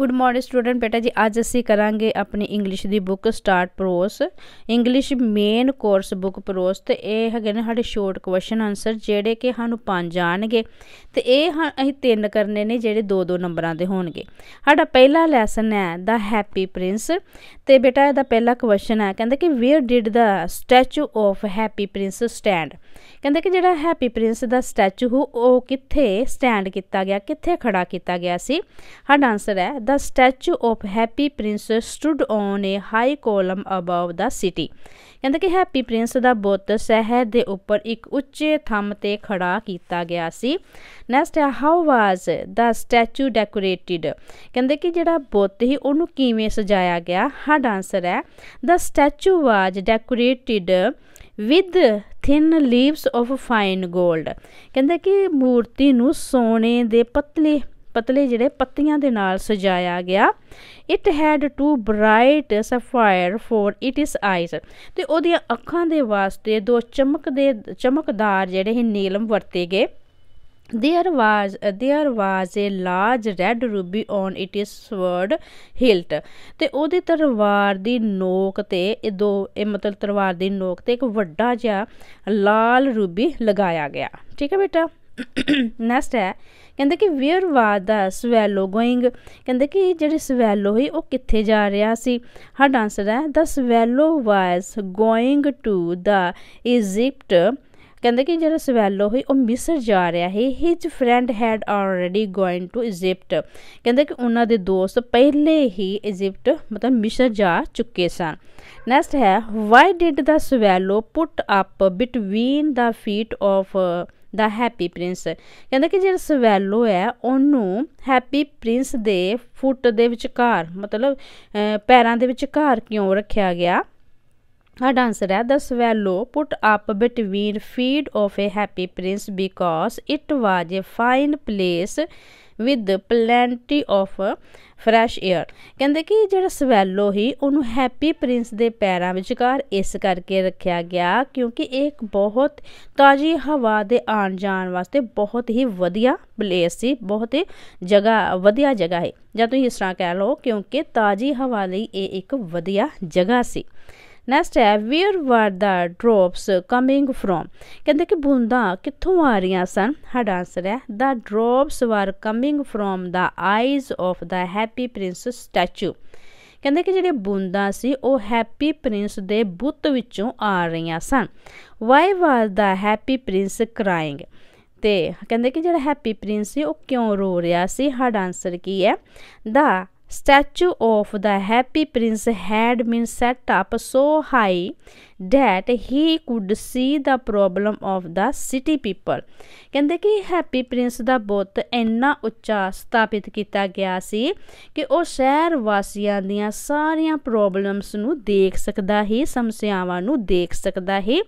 good morning student ਬੇਟਾ ਜੀ ਅੱਜ ਅਸੀਂ ਕਰਾਂਗੇ ਆਪਣੀ ਇੰਗਲਿਸ਼ ਦੀ book start prose English main course book prose ਤੇ ਇਹ ਹੈਗੇ ਨੇ ਸਾਡੇ ਸ਼ੋਰਟ ਕੁਐਸਚਨ ਆਨਸਰ ਜਿਹੜੇ ਕਿ ਸਾਨੂੰ ਪੰਜ ਆਣਗੇ ਤੇ ਇਹ ਅਸੀਂ ਤਿੰਨ ਕਰਨੇ ਨੇ ਜਿਹੜੇ ਦੋ ਦੋ ਨੰਬਰਾਂ ਦੇ ਹੋਣਗੇ ਸਾਡਾ ਪਹਿਲਾ ਲੈਸਨ ਹੈ ਦਾ ਹੈਪੀ ਪ੍ਰਿੰਸ ਤੇ ਬੇਟਾ ਇਹਦਾ ਪਹਿਲਾ ਕੁਐਸਚਨ ਹੈ ਕਹਿੰਦਾ ਕਿ where did the statue of happy prince stand ਕਹਿੰਦਾ ਕਿ ਜਿਹੜਾ ਹੈਪੀ ਪ੍ਰਿੰਸ ਦਾ ਸਟੈਚੂ ਉਹ ਕਿੱਥੇ ਸਟੈਂਡ ਕੀਤਾ ਗਿਆ ਕਿੱਥੇ ਖੜਾ ਕੀਤਾ ਗਿਆ ਸੀ ਸਾਡਾ ਆਨਸਰ ਹੈ the statue of happy prince stood on a high column above the city ਕਹਿੰਦਾ ਕਿ ਹੈਪੀ ਪ੍ਰਿੰਸ ਦਾ ਬੁੱਤ ਸ਼ਹਿਰ ਦੇ ਉੱਪਰ ਇੱਕ ਉੱਚੇ ਥੰਮ ਤੇ ਖੜਾ ਕੀਤਾ ਗਿਆ ਸੀ next how was the statue decorated ਕਹਿੰਦੇ ਕਿ ਜਿਹੜਾ ਬੁੱਤ ਸੀ ਉਹਨੂੰ ਕਿਵੇਂ ਸਜਾਇਆ ਗਿਆ ਹਾਂ ਆਨਸਰ ਹੈ the statue was decorated with thin leaves of fine 골ਡ ਕਹਿੰਦੇ ਕਿ ਮੂਰਤੀ ਨੂੰ ਸੋਨੇ ਦੇ ਪਤਲੇ ਪਤਲੇ ਜਿਹੜੇ ਪੱਤੀਆਂ ਦੇ ਨਾਲ ਸਜਾਇਆ ਗਿਆ it had two bright sapphire for its eyes ਤੇ ਉਹਦੀਆਂ ਅੱਖਾਂ ਦੇ ਵਾਸਤੇ ਦੋ ਚਮਕਦੇ ਚਮਕਦਾਰ ਜਿਹੜੇ ਹੀ ਨੀਲਮ ਵਰਤੇ ਗਏ there was there was a large red ruby on its sword hilt ਤੇ ਉਹਦੀ ਤਲਵਾਰ ਦੀ ਨੋਕ ਤੇ ਇਹ ਦੋ ਇਹ ਮਤਲਬ ਤਲਵਾਰ ਦੀ ਨੋਕ ਤੇ ਇੱਕ ਵੱਡਾ ਜਿਹਾ ਲਾਲ ਰੂਬੀ ਲਗਾਇਆ ਗਿਆ ਠੀਕ ਹੈ ਬੇਟਾ ਨੈਕਸਟ ਹੈ ਕਹਿੰਦੇ ਕਿ where were the swallow going ਕਹਿੰਦੇ ਕਿ ਜਿਹੜੇ ਸਵੈਲੋ ਸੀ ਉਹ ਕਿੱਥੇ ਜਾ ਰਿਹਾ ਸੀ ਹਰ ਆਨਸਰ ਹੈ the swallow was going to the Egypt ਕਹਿੰਦੇ ਕਿ ਜਿਹੜਾ ਸਵੈਲੋ ਸੀ ਉਹ ਮਿਸਰ ਜਾ ਰਿਹਾ ਹੈ his friend had already going to Egypt ਕਹਿੰਦੇ ਕਿ ਉਹਨਾਂ ਦੇ ਦੋਸਤ ਪਹਿਲੇ ਹੀ ਇਜਿਪਟ ਮਤਲਬ ਮਿਸਰ ਜਾ ਚੁੱਕੇ ਸਨ ਨੈਕਸਟ ਹੈ why did the swallow put up between the feet of the happy prince ਕਹਿੰਦਾ ਕਿ ਜਿਹੜਾ ਸਵੈਲੋ ਹੈ ਉਹਨੂੰ ਹੈਪੀ ਪ੍ਰਿੰਸ ਦੇ ਫੁੱਟ ਦੇ ਵਿਚਕਾਰ ਮਤਲਬ ਪੈਰਾਂ ਦੇ ਵਿਚਕਾਰ ਕਿਉਂ ਰੱਖਿਆ ਗਿਆ ਸਾਡਾ ਡਾਂਸਰ ਹੈ the swallow put up between feet of a happy prince because it was a fine place with plenty of fresh air ਕਹਿੰਦੇ ਕਿ ਜਿਹੜਾ ਸਵੈਲੋ ਹੀ ਉਹਨੂੰ ਹੈਪੀ ਪ੍ਰਿੰਸ ਦੇ ਪੈਰਾਂ ਵਿਚਕਾਰ ਇਸ ਕਰਕੇ ਰੱਖਿਆ ਗਿਆ ਕਿਉਂਕਿ ਇਹ ਇੱਕ ਬਹੁਤ ਤਾਜ਼ੀ ਹਵਾ ਦੇ ਆਣ ਜਾਣ ਵਾਸਤੇ ਬਹੁਤ ਹੀ ਵਧੀਆ ਪਲੇਸ ਸੀ ਬਹੁਤ ਹੀ ਜਗ੍ਹਾ ਵਧੀਆ ਜਗ੍ਹਾ ਹੈ ਜਾਂ ਤੁਸੀਂ ਇਸ ਤਰ੍ਹਾਂ ਕਹਿ ਲਓ ਕਿਉਂਕਿ ਤਾਜ਼ੀ ਹਵਾ ਲਈ ਇਹ ਇੱਕ ਵਧੀਆ ਜਗ੍ਹਾ ਸੀ ਨੈਕਸਟ ਹੈ ਵੇਅਰ ਵਰ ਦਾ ਡ੍ਰੌਪਸ ਕਮਿੰਗ ਫਰੋਮ ਕਹਿੰਦੇ ਕਿ ਬੂੰਦਾਂ ਕਿੱਥੋਂ ਆ ਰਹੀਆਂ ਸਨ ਸਾਡਾ ਆਨਸਰ ਹੈ the drops were coming from the eyes of the happy prince statue ਕਹਿੰਦੇ ਕਿ ਜਿਹੜੇ ਬੂੰਦਾਂ ਸੀ ਉਹ ਹੈਪੀ ਪ੍ਰਿੰਸ ਦੇ ਬੁੱਤ ਵਿੱਚੋਂ ਆ ਰਹੀਆਂ ਸਨ why were the happy prince crying ਤੇ ਕਹਿੰਦੇ ਕਿ ਜਿਹੜਾ ਹੈਪੀ ਪ੍ਰਿੰਸ ਸੀ ਉਹ ਕਿਉਂ ਰੋ ਰਿਹਾ ਸੀ ਸਾਡਾ ਆਨਸਰ ਕੀ ਹੈ ਦਾ statue of the happy prince had been set up so high that he could see the problem of the city people kende ਕਿ happy prince da ਬੁੱਤ inna uchcha sthapit kita gaya si ਕਿ oh shahar ਵਾਸੀਆਂ diyan sariyan problems nu dekh sakda hi samasyaavan nu dekh sakda he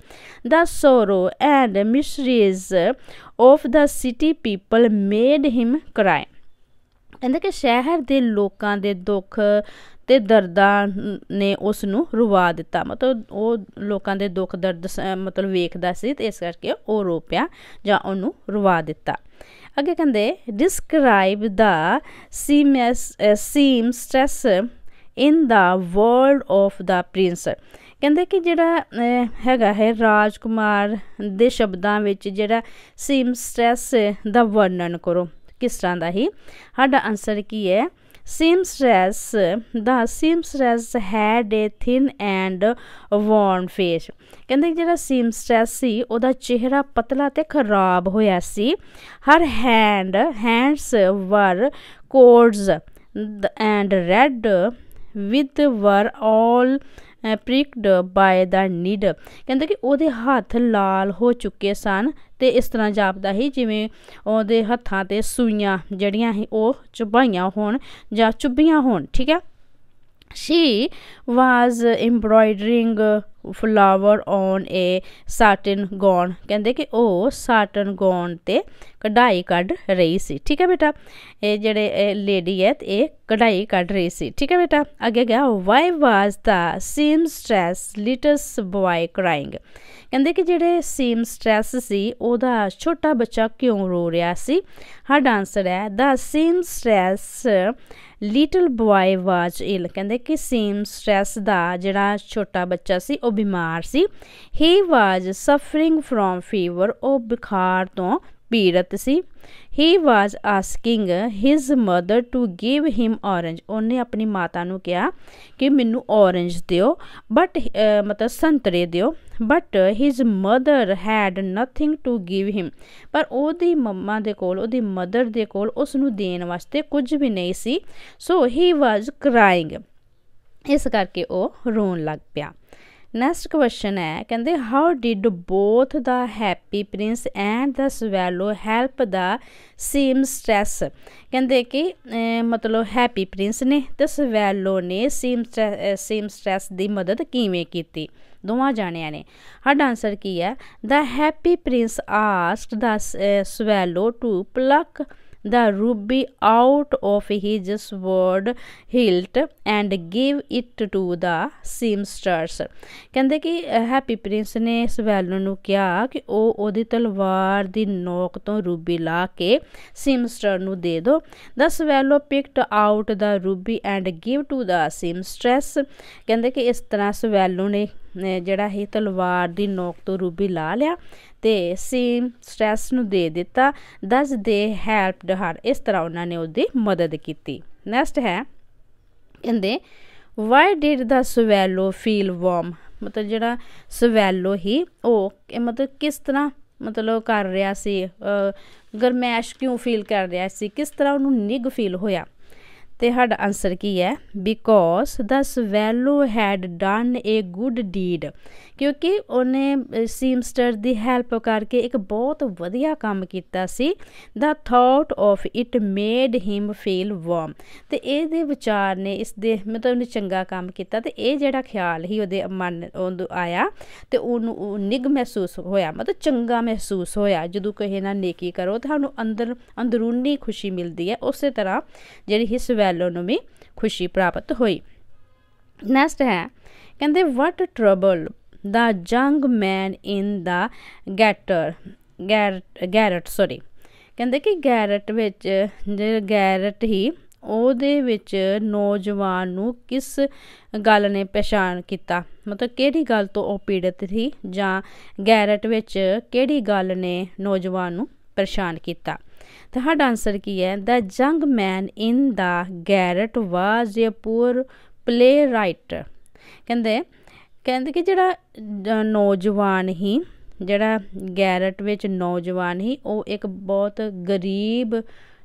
the sorrow and miseries of the city people made him cry ਕਹਿੰਦੇ ਕਿ ਸ਼ਹਿਰ ਦੇ ਲੋਕਾਂ ਦੇ ਦੁੱਖ ਤੇ ਦਰਦਾਂ ਨੇ ਉਸ ਨੂੰ ਰੁਵਾ ਦਿੱਤਾ ਮਤਲਬ ਉਹ ਲੋਕਾਂ ਦੇ ਦੁੱਖ ਦਰਦ ਮਤਲਬ ਵੇਖਦਾ ਸੀ ਤੇ ਇਸ ਕਰਕੇ ਉਹ ਰੋ ਪਿਆ ਜਾਂ ਉਹਨੂੰ ਰੁਵਾ ਦਿੱਤਾ ਅੱਗੇ ਕਹਿੰਦੇ describe the seams seamstress in the world of the prince ਕਹਿੰਦੇ ਕਿ ਜਿਹੜਾ ਹੈਗਾ ਹੈ ਰਾਜਕੁਮਾਰ ਦੇ ਸ਼ਬਦਾਂ ਵਿੱਚ ਜਿਹੜਾ ਸੀਮ ਸਟ੍ਰੈਸ ਦਾ ਵਰਣਨ ਕਰੋ ਕਿਸ ਤਰ੍ਹਾਂ ਦਾ ਹੀ ਸਾਡਾ ਆਨਸਰ ਕੀ ਹੈ ਰੈਸ ਦਾ ਰੈਸ had a thin and worn face ਕਹਿੰਦੇ ਕਿ ਜਿਹੜਾ ਰੈਸ ਸੀ ਉਹਦਾ ਚਿਹਰਾ ਪਤਲਾ ਤੇ ਖਰਾਬ ਹੋਇਆ ਸੀ ਹਰ ਹੈਂਡ ਹੈਂਡਸ ਵਰ ਕੋਰਡਸ ਐਂਡ ਰੈਡ ਵਿਦ ਵਰ ਆਲ ਪ੍ਰਿਕਡ ਬਾਏ ਦਾ ਨੀਡ ਕਹਿੰਦੇ ਕਿ ਉਹਦੇ ਹੱਥ ਲਾਲ ਹੋ ਚੁੱਕੇ ਸਨ ਤੇ ਇਸ ਤਰ੍ਹਾਂ ਜਾਪਦਾ ਹੀ ਜਿਵੇਂ ਉਹਦੇ ਹੱਥਾਂ ਤੇ ਸੂਈਆਂ ਜਿਹੜੀਆਂ ਹੀ ਉਹ ਚੁਭਾਈਆਂ ਹੋਣ ਜਾਂ ਚੁੱਭੀਆਂ ਹੋਣ ਠੀਕ ਹੈ she was embroidering flower on a satin gown ਕਹਿੰਦੇ ਕਿ ਉਹ ਸਾਟਨ ਗੌਨ ਤੇ ਕਢਾਈ ਕੱਢ ਰਹੀ ਸੀ ਠੀਕ ਹੈ ਬੇਟਾ ਇਹ ਜਿਹੜੇ ਲੇਡੀ ਹੈ ਇਹ ਕਢਾਈ ਕੱਢ ਰਹੀ ਸੀ ਠੀਕ ਹੈ ਬੇਟਾ ਅੱਗੇ ਗਿਆ why was the the stress little boy crying ਕਹਿੰਦੇ ਕਿ ਜਿਹੜੇ ਸੇਮ ਸਟ੍ਰੈਸ ਸੀ ਉਹਦਾ ਛੋਟਾ ਬੱਚਾ ਕਿਉਂ ਰੋ ਰਿਹਾ ਸੀ ਹਰ ਆਨਸਰ ਹੈ the seamstress little boy was ill ਕਹਿੰਦੇ ਕਿ ਸੇਮ ਸਟ੍ਰੈਸ ਦਾ ਜਿਹੜਾ ਛੋਟਾ ਬੱਚਾ ਸੀ ਉਹ ਬਿਮਾਰ ਸੀ ਹੀ ਵਾਜ ਸਫਰਿੰਗ ਫਰੋਮ ਫੀਵਰ ਉਹ ਬੁਖਾਰ ਤੋਂ ਪੀੜਤ ਸੀ he was asking his mother to give him orange ਉਹਨੇ ਆਪਣੀ ਮਾਤਾ ਨੂੰ ਕਿਹਾ ਕਿ ਮੈਨੂੰ ਔਰੇਂਜ ਦਿਓ ਬਟ ਮਤਲਬ ਸੰਤਰੇ ਦਿਓ but his mother had nothing to give him ਪਰ ਉਹਦੀ ਮੰਮਾ ਦੇ ਕੋਲ ਉਹਦੀ ਮਦਰ ਦੇ ਕੋਲ ਉਸ ਨੂੰ ਦੇਣ ਵਾਸਤੇ ਕੁਝ ਵੀ ਨਹੀਂ ਸੀ ਸੋ ਹੀ ਵਾਸ ਕਰਾਇੰਗ ਇਸ ਕਰਕੇ ਉਹ ਰੋਣ ਲੱਗ ਪਿਆ ਨੈਕਸਟ ਕੁਐਸਚਨ ਹੈ ਕਹਿੰਦੇ how did both the happy prince and the swallow help the seamstress ਕਹਿੰਦੇ ਕਿ ਮਤਲਬ ਹੈਪੀ ਪ੍ਰਿੰਸ ਨੇ ਤੇ ਸਵੈਲੋ ਨੇ ਸੀਮ ਸੀਮ ਸਟ੍ਰੈਸ ਦੀ ਮਦਦ ਕਿਵੇਂ ਕੀਤੀ ਦੋਵਾਂ ਜਾਣਿਆਂ ਨੇ ਸਾਡਾ ਆਨਸਰ ਕੀ ਹੈ the happy prince asked the swallow to pluck the ruby out of his sword hilt and gave it to the seamsters ਕਹਿੰਦੇ ਕਿ ਹੈਪੀ ਪ੍ਰਿੰਸ ਨੇ ਸਵੈਲੋ ਨੂੰ ਕਿਹਾ ਕਿ ਉਹ ਉਹਦੀ ਤਲਵਾਰ ਦੀ ਨੋਕ ਤੋਂ ਰੂਬੀ ਲਾ ਕੇ ਸਿਮਸਟਰ ਨੂੰ ਦੇ ਦਿਓ the swallow picked out the ruby and give to the seamstress ਕਹਿੰਦੇ ਕਿ ਇਸ ਤਰ੍ਹਾਂ ਸਵੈਲੋ ਨੇ ਜਿਹੜਾ ਹੈ ਤਲਵਾਰ ਦੀ ਨੋਕ ਤੋਂ ਰੂਬੀ ਲਾ ਲਿਆ ਤੇ ਸੇਮ ਸਟ੍ਰੈਸ ਨੂੰ ਦੇ ਦਿੱਤਾ ਦਸ ਦੇ ਹੈਲਪਡ ਹਰ ਇਸ ਤਰ੍ਹਾਂ ਉਹਨਾਂ ਨੇ ਉਹਦੀ ਮਦਦ ਕੀਤੀ ਨੈਕਸਟ ਹੈ ਕਹਿੰਦੇ why did the swallow feel warm ਮਤਲਬ ਜਿਹੜਾ ਸਵੈਲੋ ਹੀ ਉਹ ਮਤਲਬ ਕਿਸ ਤਰ੍ਹਾਂ ਮਤਲਬ ਕਰ ਰਿਹਾ ਸੀ ਗਰਮੈਸ਼ ਕਿਉਂ ਫੀਲ ਕਰ ਰਿਹਾ ਸੀ ਕਿਸ ਤਰ੍ਹਾਂ ਉਹਨੂੰ ਨਿਗ ਫੀਲ ਹੋਇਆ ਤੇ ਸਾਡਾ ਆਨਸਰ ਕੀ ਹੈ because the swallow had done a good deed ਕਿਉਂਕਿ ਉਹਨੇ ਸੀਮਸਟਰ ਦੀ ਹੈਲਪ ਕਰਕੇ ਇੱਕ ਬਹੁਤ ਵਧੀਆ ਕੰਮ ਕੀਤਾ ਸੀ the thought of it made him feel warm ਤੇ ਇਹਦੇ ਵਿਚਾਰ ਨੇ ਇਸ ਦੇ ਮਤਲਬ ਉਹਨੇ ਚੰਗਾ ਕੰਮ ਕੀਤਾ ਤੇ ਇਹ ਜਿਹੜਾ ਖਿਆਲ ਹੀ ਉਹਦੇ ਮਨ ਉਹਨੂੰ ਆਇਆ ਤੇ ਉਹਨੂੰ ਨਿਗ ਮਹਿਸੂਸ ਹੋਇਆ ਮਤਲਬ ਚੰਗਾ ਮਹਿਸੂਸ ਹੋਇਆ ਜਦੋਂ ਕਹੇ ਨਾ ਨੇਕੀ ਕਰੋ ਤੁਹਾਨੂੰ ਅੰਦਰ ਅੰਦਰੂਨੀ ਖੁਸ਼ੀ ਮਿਲਦੀ ਹੈ ਉਸੇ ਤਰ੍ਹਾਂ ਜਿਹੜੀ ਹਿਸ ਫੈਲੋ ਨੂੰ ਵੀ ਖੁਸ਼ੀ ਪ੍ਰਾਪਤ ਹੋਈ ਨੈਕਸਟ ਹੈ ਕਹਿੰਦੇ ਵਾਟ ਟਰਬਲ ਦਾ ਜੰਗ ਮੈਨ ਇਨ ਦਾ ਗੈਟਰ ਗੈਰਟ ਸੌਰੀ ਕਹਿੰਦੇ ਕਿ ਗੈਰਟ ਵਿੱਚ ਜੇ ਗੈਰਟ ਹੀ ਉਹਦੇ ਵਿੱਚ ਨੌਜਵਾਨ ਨੂੰ ਕਿਸ ਗੱਲ ਨੇ ਪਛਾਣ ਕੀਤਾ ਮਤਲਬ ਕਿਹੜੀ ਗੱਲ ਤੋਂ ਉਹ ਪੀੜਤ ਸੀ ਜਾਂ ਗੈਰਟ ਵਿੱਚ ਕਿਹੜੀ ਗੱਲ ਨੇ ਨੌਜਵਾਨ ਨੂੰ ਪਰੇਸ਼ਾਨ ਕੀਤਾ ਤੁਹਾਡਾ ਆਨਸਰ ਕੀ ਹੈ ਦ ਜੰਗ ਮੈਨ ਇਨ ਦਾ ਗੈਰਟ ਵਾਜ਼ ਅ ਪੂਰ ਪਲੇ ਰਾਈਟਰ ਕਹਿੰਦੇ ਕਹਿੰਦੇ ਕਿ ਜਿਹੜਾ ਨੌਜਵਾਨ ਹੀ ਜਿਹੜਾ ਗੈਰਟ ਵਿੱਚ ਨੌਜਵਾਨ ਹੀ ਉਹ ਇੱਕ ਬਹੁਤ ਗਰੀਬ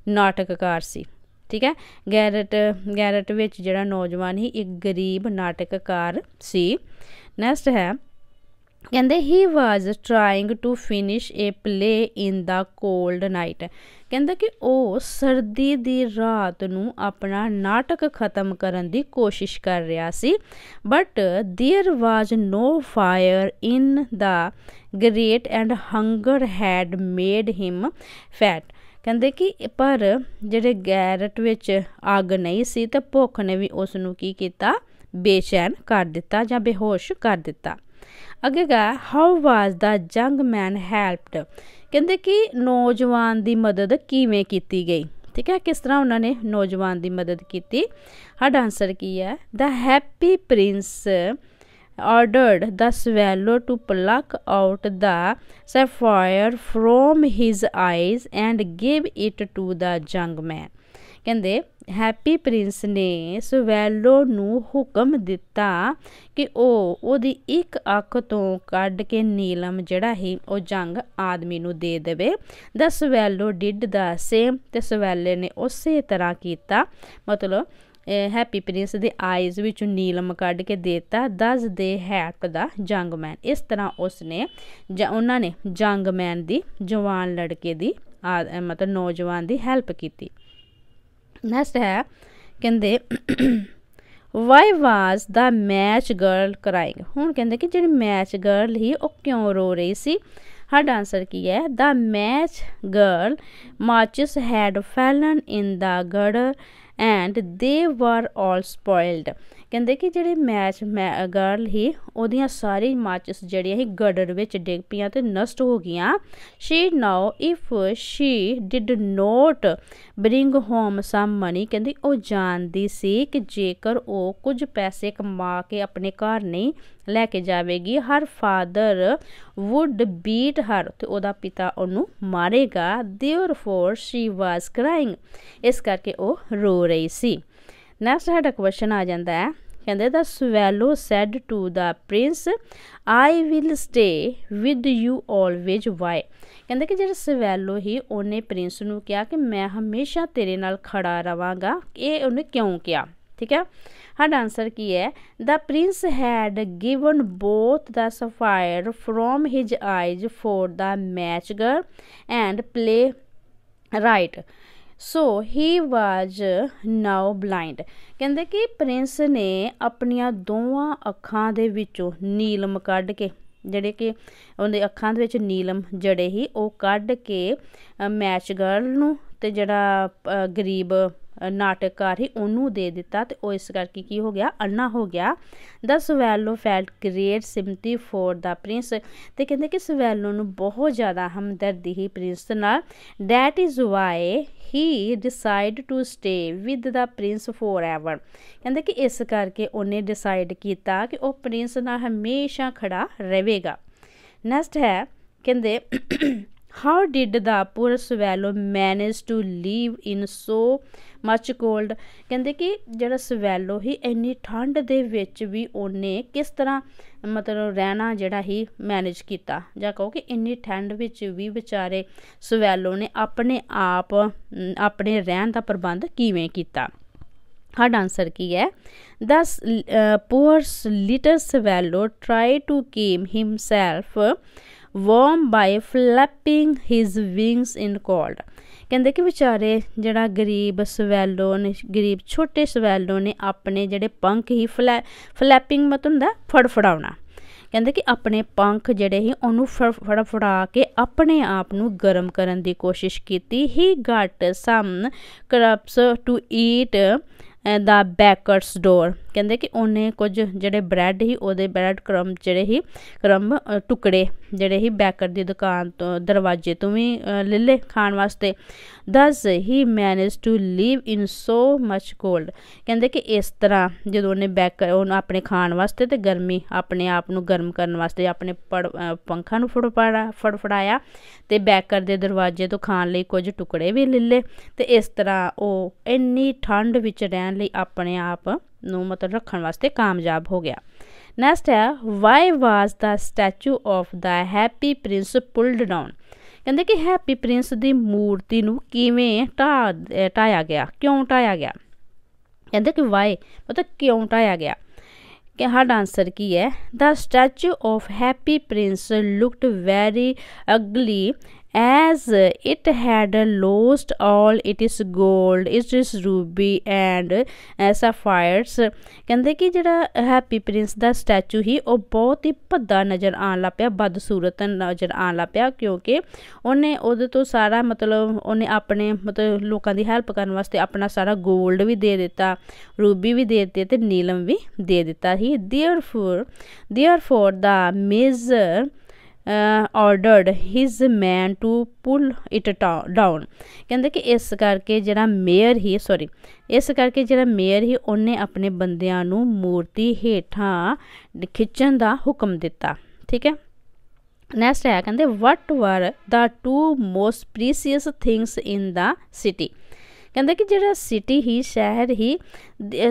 ਨਾਟਕਕਾਰ ਸੀ ਠੀਕ ਹੈ ਗੈਰਟ ਗੈਰਟ ਵਿੱਚ ਜਿਹੜਾ ਨੌਜਵਾਨ ਹੀ ਇੱਕ ਗਰੀਬ ਨਾਟਕਕਾਰ ਸੀ ਨੈਕਸਟ ਹੈ ਕਹਿੰਦੇ he was trying to finish a play in the cold night ਕਹਿੰਦਾ ਕਿ ਉਹ ਸਰਦੀ ਦੀ ਰਾਤ ਨੂੰ ਆਪਣਾ ਨਾਟਕ ਖਤਮ ਕਰਨ ਦੀ ਕੋਸ਼ਿਸ਼ ਕਰ ਰਿਹਾ ਸੀ but there was no fire in the grate and hunger had made him faint ਕਹਿੰਦੇ ਕਿ ਪਰ ਜਿਹੜੇ ਗੈਰਟ ਵਿੱਚ ਅੱਗ ਨਹੀਂ ਸੀ ਤੇ ਭੁੱਖ ਨੇ ਵੀ ਉਸ ਨੂੰ ਕੀ ਕੀਤਾ ਬੇਚੈਨ ਕਰ ਦਿੱਤਾ ਜਾਂ ਬੇਹੋਸ਼ ਕਰ ਦਿੱਤਾ ਅੱਗੇਗਾ ਹਾਊ ਵਾਸ ਦਾ ਜੰਗ ਮੈਨ ਹੈਲਪਡ ਕਹਿੰਦੇ ਕਿ ਨੌਜਵਾਨ ਦੀ ਮਦਦ ਕਿਵੇਂ ਕੀਤੀ ਗਈ ਠੀਕ ਹੈ ਕਿਸ ਤਰ੍ਹਾਂ ਉਹਨਾਂ ਨੇ ਨੌਜਵਾਨ ਦੀ ਮਦਦ ਕੀਤੀ ਸਾਡਾ ਆਨਸਰ ਕੀ ਹੈ the happy prince ordered the swallow to pluck out the sapphire from his eyes and gave it to the young man ਕਹਿੰਦੇ ਹੈਪੀ ਪ੍ਰਿੰਸ ਨੇ ਸਵੈਲੋ ਨੂੰ ਹੁਕਮ ਦਿੱਤਾ ਕਿ ਉਹ ਉਹਦੀ ਇੱਕ ਅੱਖ ਤੋਂ ਕੱਢ ਕੇ ਨੀਲਮ ਜਿਹੜਾ ਹੈ ਉਹ ਜੰਗ ਆਦਮੀ ਨੂੰ ਦੇ ਦੇਵੇ the swallow did the same ਤੇ ਸਵੈਲੇ ਨੇ ਉਸੇ ਤਰ੍ਹਾਂ ਕੀਤਾ ਮਤਲਬ ਹੈਪੀ ਪ੍ਰਿੰਸ ਦੇ ਆਈਜ਼ ਵਿੱਚੋਂ ਨੀਲਮ ਕੱਢ ਕੇ ਦਿੱਤਾ ਦਸ ਦੇ ਹੈਕ ਦਾ ਜੰਗਮੈਨ ਇਸ ਤਰ੍ਹਾਂ ਉਸਨੇ ਜਾਂ ਉਹਨਾਂ ਨੇ ਜੰਗਮੈਨ ਦੀ ਜਵਾਨ ਲੜਕੇ ਦੀ ਮਤਲਬ ਨੌਜਵਾਨ ਦੀ ਹੈਲਪ ਕੀਤੀ ਨੈਕਸਟ ਹੈ ਕਹਿੰਦੇ why was the match girl crying ਹੁਣ ਕਹਿੰਦੇ ਕਿ ਜਿਹੜੀ ਮੈਚ ਗਰਲ ਹੀ ਉਹ ਕਿਉਂ ਰੋ ਰਹੀ ਸੀ ਸਾਡਾ ਆਨਸਰ ਕੀ ਹੈ the match girl matches had fallen in the gutter and ਦੇ ਵਰ ਆਲ ਸਪੋਇਲਡ ਕਹਿੰਦੇ ਕਿ ਜਿਹੜੇ ਮੈਚ ਗਰਲ ਹੀ ਉਹਦੀਆਂ ਸਾਰੀ ਮਾਚਸ ਜਿਹੜੀਆਂ ਹੀ ਗਡਰ ਵਿੱਚ ਡਿੱਗ ਪਈਆਂ ਤੇ ਨਸ਼ਟ ਹੋ ਗਈਆਂ she now if she did not bring home some money ਕਹਿੰਦੀ ਉਹ ਜਾਣਦੀ ਸੀ ਕਿ ਜੇਕਰ ਉਹ ਕੁਝ ਪੈਸੇ ਕਮਾ ਕੇ ਆਪਣੇ ਘਰ ਨਹੀਂ ਲੈ ਕੇ ਜਾਵੇਗੀ her father would beat her ਤੇ ਉਹਦਾ ਪਿਤਾ ਉਹਨੂੰ ਮਾਰੇਗਾ ਫੋਰ ਸ਼ੀ ਵਾਸ ਕ੍ਰਾਈਂਗ ਇਸ ਕਰਕੇ ਉਹ ਰੋ ਰਹੀ ਸੀ ਨੈਕਸਟ ਸਾਡਾ ਕੁਐਸਚਨ ਆ ਜਾਂਦਾ ਹੈ ਕਹਿੰਦੇ the swallow said to the prince I will stay with you always why ਕਹਿੰਦੇ ਕਿ ਜਿਹੜਾ ਸਵੈਲੋ ਹੀ ਉਹਨੇ ਪ੍ਰਿੰਸ ਨੂੰ ਕਿਹਾ ਕਿ ਮੈਂ ਹਮੇਸ਼ਾ ਤੇਰੇ ਨਾਲ ਖੜਾ ਰਵਾਂਗਾ ਇਹ ਉਹਨੇ ਕਿਉਂ ਕਿਹਾ ਠੀਕ ਹੈ ਹਰ ਆਨਸਰ ਕੀ ਹੈ the prince had given both the sapphire from his eyes for the match girl and playwright so he was now blind ਕਹਿੰਦੇ ਕਿ ਪ੍ਰਿੰਸ ਨੇ ਆਪਣੀਆਂ ਦੋਵਾਂ ਅੱਖਾਂ ਦੇ ਵਿੱਚੋਂ ਨੀਲਮ ਕੱਢ ਕੇ ਜਿਹੜੇ ਕਿ ਉਹਦੇ ਅੱਖਾਂ ਦੇ ਵਿੱਚ ਨੀਲਮ ਜੜੇ ਹੀ ਉਹ ਕੱਢ ਕੇ ਮੈਚ ਗਰਲ ਨੂੰ ਤੇ ਜਿਹੜਾ ਗਰੀਬ ਨਾਟਕਕਾਰ ਹੀ ਉਹਨੂੰ ਦੇ ਦਿੱਤਾ ਤੇ ਉਹ ਇਸ ਕਰਕੇ ਕੀ ਹੋ ਗਿਆ ਅੰਨਾ ਹੋ ਗਿਆ the swallow felt great sympathy for the prince ਤੇ ਕਹਿੰਦੇ ਕਿ ਸਵੈਲੋ ਨੂੰ ਬਹੁਤ ਜ਼ਿਆਦਾ ਹਮਦਰਦੀ ਹੀ ਪ੍ਰਿੰਸ ਨਾਲ that is why he decided to stay with the prince forever ਕਹਿੰਦੇ ਕਿ ਇਸ ਕਰਕੇ ਉਹਨੇ ਡਿਸਾਈਡ ਕੀਤਾ ਕਿ ਉਹ ਪ੍ਰਿੰਸ ਨਾਲ ਹਮੇਸ਼ਾ ਖੜਾ ਰਹੇਗਾ ਨੈਕਸਟ ਹੈ ਕਹਿੰਦੇ how did the poor swallow manage to live in so much cold ਕਹਿੰਦੇ ਕਿ ਜਿਹੜਾ ਸਵੈਲੋ ਹੀ ਇੰਨੀ ਠੰਡ ਦੇ ਵਿੱਚ ਵੀ ਉਹਨੇ ਕਿਸ ਤਰ੍ਹਾਂ ਮਤਲਬ ਰਹਿਣਾ ਜਿਹੜਾ ਹੀ ਮੈਨੇਜ ਕੀਤਾ ਜਾਂ ਕਹੋ ਕਿ ਇੰਨੀ ਠੰਡ ਵਿੱਚ ਵੀ ਵਿਚਾਰੇ ਸਵੈਲੋ ਨੇ ਆਪਣੇ ਆਪ ਆਪਣੇ ਰਹਿਣ ਦਾ ਪ੍ਰਬੰਧ ਕਿਵੇਂ ਕੀਤਾ ਸਾਡਾ ਆਨਸਰ ਕੀ ਹੈ thus poor little swallow try to keep himself warm by flapping his wings in cold ਕਹਿੰਦੇ ਕਿ ਵਿਚਾਰੇ ਜਿਹੜਾ ਗਰੀਬ ਸਵੈਲੋ ਨੇ ਗਰੀਬ ਛੋਟੇ ਸਵੈਲੋ ਨੇ ਆਪਣੇ ਜਿਹੜੇ ਪੰਖ ਹੀ ਫਲੈਪਿੰਗ ਮਤ ਹੁੰਦਾ ਫੜਫੜਾਉਣਾ ਕਹਿੰਦੇ ਕਿ ਆਪਣੇ ਪੰਖ ਜਿਹੜੇ ਹੀ ਉਹਨੂੰ ਫੜਫੜਾ ਕੇ ਆਪਣੇ ਆਪ ਨੂੰ ਗਰਮ ਕਰਨ ਦੀ ਕੋਸ਼ਿਸ਼ ਕੀਤੀ ਹੀ ਗਾਟ ਸਮ ਕਰਪਸ ਟੂ ਈਟ ਦਾ ਬੈਕਰਸ ਡੋਰ ਕਹਿੰਦੇ ਕਿ ਉਹਨੇ ਕੁਝ ਜਿਹੜੇ ਬ੍ਰੈਡ ਹੀ ਉਹਦੇ ਬ੍ਰੈਡ ਕਰਮ ਜਿਹੜੇ ਹੀ ਕਰਮ ਟੁਕੜੇ ਜਿਹੜੇ ਹੀ ਬੈਕਰ ਦੀ ਦੁਕਾਨ ਤੋਂ ਦਰਵਾਜ਼ੇ ਤੋਂ ਵੀ ਲੈ ਲੇ ਖਾਣ ਵਾਸਤੇ thus he manage to live in so much cold ਕਹਿੰਦੇ ਕਿ ਇਸ ਤਰ੍ਹਾਂ ਜਦੋਂ ਉਹਨੇ ਬੈਕਰ ਉਹਨੂੰ ਆਪਣੇ ਖਾਣ ਵਾਸਤੇ ਤੇ ਗਰਮੀ ਆਪਣੇ ਆਪ ਨੂੰ ਗਰਮ ਕਰਨ ਵਾਸਤੇ ਆਪਣੇ ਪੰਖਾਂ ਨੂੰ ਫੜਫੜਾ ਫੜਫੜਾਇਆ ਤੇ ਬੈਕਰ ਦੇ ਦਰਵਾਜ਼ੇ ਤੋਂ ਖਾਣ ਲਈ ਕੁਝ ਟੁਕੜੇ ਵੀ ਲੈ ਲੇ ਤੇ ਇਸ ਤਰ੍ਹਾਂ ਉਹ ਇੰਨੀ ਠੰਡ ਵਿੱਚ ਰਹਿਣ ਲਈ ਆਪਣੇ ਆਪ ਨੂੰ ਮਤਲਬ ਰੱਖਣ ਵਾਸਤੇ ਕਾਮਯਾਬ ਹੋ ਗਿਆ ਨੈਕਸਟ ਹੈ why was the statue of the happy prince pulled down ਕਹਿੰਦੇ ਕਿ ਹੈਪੀ ਪ੍ਰਿੰਸ ਦੀ ਮੂਰਤੀ ਨੂੰ ਕਿਵੇਂ ਟਾਇਆ ਗਿਆ ਕਿਉਂ ਟਾਇਆ ਗਿਆ ਕਹਿੰਦੇ ਕਿ ਵਾਈ ਮਤਲਬ ਕਿਉਂ ਟਾਇਆ ਗਿਆ ਕਿ ਸਾਡਾ ਆਨਸਰ ਕੀ ਹੈ the statue of happy prince looked very ugly as it had lost all its gold its ruby and uh, sapphires ਕਹਿੰਦੇ ਕਿ ਜਿਹੜਾ ਹੈਪੀ ਪ੍ਰਿੰਸ ਦਾ ਸਟੈਚੂ ਹੀ ਉਹ ਬਹੁਤ ਹੀ ਭੱਦਾ ਨਜ਼ਰ ਆਉਣ ਲੱਗ ਪਿਆ ਬਦਸੂਰਤ ਨਜ਼ਰ ਆਉਣ ਲੱਗ ਪਿਆ ਕਿਉਂਕਿ ਉਹਨੇ ਉਹਦੇ ਤੋਂ ਸਾਰਾ ਮਤਲਬ ਉਹਨੇ ਆਪਣੇ ਮਤਲਬ ਲੋਕਾਂ ਦੀ ਹੈਲਪ ਕਰਨ ਵਾਸਤੇ ਆਪਣਾ ਸਾਰਾ 골ਡ ਵੀ ਦੇ ਦਿੱਤਾ ਰੂਬੀ ਵੀ ਦੇ ਦਿੱਤੀ ਤੇ ਨੀਲਮ ਵੀ ਦੇ ਦਿੱਤਾ ਹੀ therefore therefore the mayor uh, ordered his man to pull it down ਕਹਿੰਦੇ ਕਿ ਇਸ ਕਰਕੇ ਜਿਹੜਾ ਮੇਅਰ ਹੀ ਸੌਰੀ ਇਸ ਕਰਕੇ ਜਿਹੜਾ ਮੇਅਰ ਹੀ ਉਹਨੇ ਆਪਣੇ ਬੰਦਿਆਂ ਨੂੰ ਮੂਰਤੀ ਹੇਠਾਂ ਖਿੱਚਣ ਦਾ ਹੁਕਮ ਦਿੱਤਾ ਠੀਕ ਹੈ ਨੈਕਸਟ ਹੈ ਕਹਿੰਦੇ what were the two most precious things in the city ਕਹਿੰਦੇ ਕਿ ਜਿਹੜਾ ਸਿਟੀ ਹੀ ਸ਼ਹਿਰ ਹੀ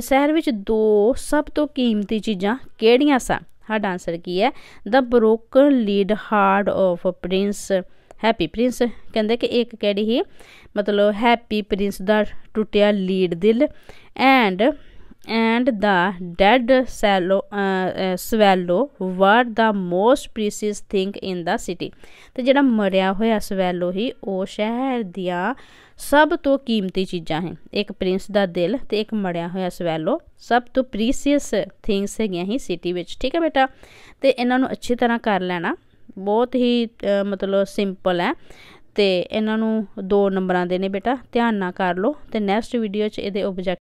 ਸ਼ਹਿਰ ਵਿੱਚ ਦੋ ਸਭ ਤੋਂ ਕੀਮਤੀ ਚੀਜ਼ਾਂ ਕਿਹੜੀਆਂ ਸਨ ਸਾਡਾ ਆਨਸਰ ਕੀ ਹੈ the broken lead heart of prince happy prince ਕਹਿੰਦੇ ਕਿ ਇੱਕ ਕਿਹੜੀ ਹੀ ਮਤਲਬ ਹੈਪੀ ਪ੍ਰਿੰਸ ਦਾ ਟੁੱਟਿਆ ਲੀਡ ਦਿਲ and and the dead swallow swallow were the most precious precious in the city ਤੇ ਜਿਹੜਾ ਮਰਿਆ ਹੋਇਆ ਸਵੈਲੋ ਹੀ ਉਹ ਸ਼ਹਿਰ ਦੀਆਂ ਸਭ ਤੋਂ ਕੀਮਤੀ ਚੀਜ਼ਾਂ ਹੈ ਇੱਕ ਪ੍ਰਿੰਸ ਦਾ ਦਿਲ ਤੇ ਇੱਕ ਮਰਿਆ ਹੋਇਆ ਸਵੈਲੋ ਸਭ ਤੋਂ ਪ੍ਰੀਸੀਅਸ ਥਿੰਗਸ ਹੈਗੀਆਂ ਹੀ ਸਿਟੀ ਵਿੱਚ ਠੀਕ ਹੈ ਬੇਟਾ ਤੇ ਇਹਨਾਂ ਨੂੰ ਅੱਛੀ ਤਰ੍ਹਾਂ ਕਰ ਲੈਣਾ ਬਹੁਤ ਹੀ ਮਤਲਬ ਸਿੰਪਲ ਹੈ ਤੇ ਇਹਨਾਂ ਨੂੰ ਦੋ ਨੰਬਰਾਂ ਦੇ ਨੇ ਬੇਟਾ ਧਿਆਨ ਨਾਲ ਕਰ ਲਓ ਤੇ ਨੈਕਸਟ ਵੀਡੀਓ 'ਚ ਇਹਦੇ ਆਬਜੈਕਟ